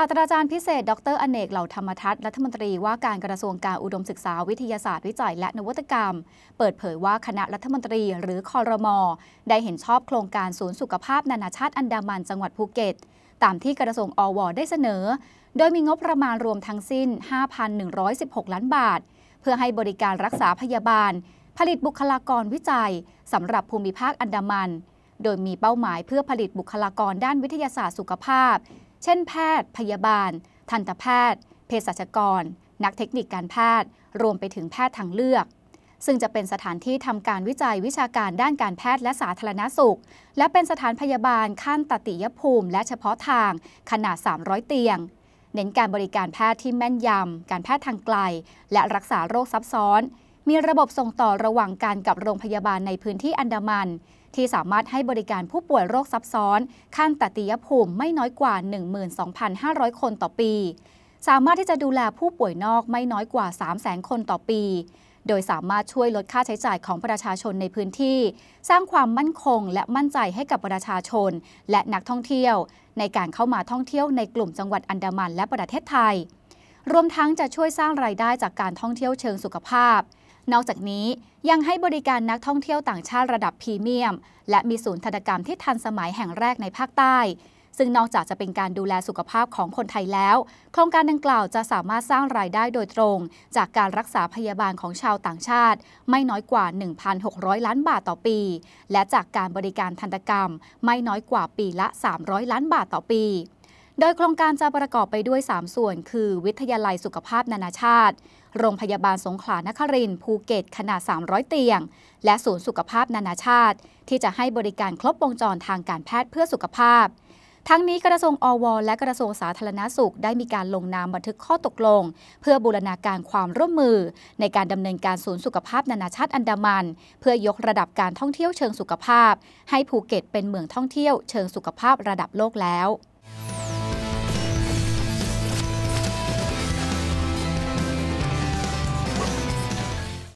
ศาสตราจารย์พิเศษดรอเนก เหล่าธรรมทัศน์รัฐมนตรี ว่าการกระทรวงการอุดมศึกษาวิทยาศาสตร์วิจัยและนวัตกรรม เปิดเผยว่าคณะรัฐมนตรีหรือคอรมอได้เห็นชอบโครงการศูนย์สุขภาพ นานาชาติอันดามัน จังหวัดภูเก็ตตามที่กระทรวงอวได้เสนอ โดยมีงบประมาณรวมทั้งสิ้น 5,116 ล้านบาท เพื่อให้บริการรักษาพยาบาล ผลิตบุคลากรวิจัยสำหรับภูมิภาคอันดามัน โดยมีเป้าหมายเพื่อผลิตบุคลากรด้านวิทยาศาสตร์สุขภาพเช่นแพทย์พยาบาล ทันตแพทย์ เภสัชกร นักเทคนิคการแพทย์ รวมไปถึงแพทย์ทางเลือก ซึ่งจะเป็นสถานที่ทำการวิจัยวิชาการด้านการแพทย์และสาธารณสุข และเป็นสถานพยาบาลขั้นตติยภูมิ และเฉพาะทางขนาด 300 เตียง เน้นการบริการแพทย์ที่แม่นยำการแพทย์ทางไกล และรักษาโรคซับซ้อนมีระบบส่งต่อระหว่างกันกับโรงพยาบาลในพื้นที่อันดามัน ที่สามารถให้บริการผู้ป่วยโรคซับซ้อน ขั้นตติยภูมิไม่น้อยกว่า 12,500 คนต่อปี สามารถที่จะดูแลผู้ป่วยนอกไม่น้อยกว่า 300,000 คนต่อปี โดยสามารถช่วยลดค่าใช้จ่ายของประชาชนในพื้นที่ สร้างความมั่นคงและมั่นใจให้กับประชาชน และนักท่องเที่ยว ในการเข้ามาท่องเที่ยวในกลุ่มจังหวัดอันดามันและประเทศไทยรวมทั้งจะช่วยสร้างรายได้จากการท่องเที่ยวเชิงสุขภาพนอกจากนี้ยังให้บริการนักท่องเที่ยวต่างชาติระดับพรีเมียม และมีศูนย์ธนกรรมที่ทันสมัยแห่งแรกในภาคใต้ ซึ่งนอกจากจะเป็นการดูแลสุขภาพของคนไทยแล้วโครงการดังกล่าวจะสามารถสร้างรายได้โดยตรง จากการรักษาพยาบาลของชาวต่างชาติไม่น้อยกว่า 1,600 ล้านบาทต่อปี และจากการบริการทันตกรรม ไม่น้อยกว่าปีละ300 ล้านบาทต่อปีโดยโครงการจะประกอบไปด้วย 3 ส่วน คือ วิทยาลัยสุขภาพนานาชาติ โรงพยาบาลสงขลานครินทร์ภูเก็ตขนาด 300 เตียง และศูนย์สุขภาพนานาชาติ ที่จะให้บริการครบวงจรทางการแพทย์เพื่อสุขภาพ ทั้งนี้กระทรวงอวและกระทรวงสาธารณาสุขได้มีการลงนามบันทึกข้อตกลง เพื่อบูรณาการความร่วมมือในการดำเนินการศูนย์สุขภาพนานาชาติอันดามัน เพื่อยกระดับการท่องเที่ยวเชิงสุขภาพ ให้ภูเก็ตเป็นเมืองท่องเที่ยวเชิงสุขภาพระดับโลกแล้ว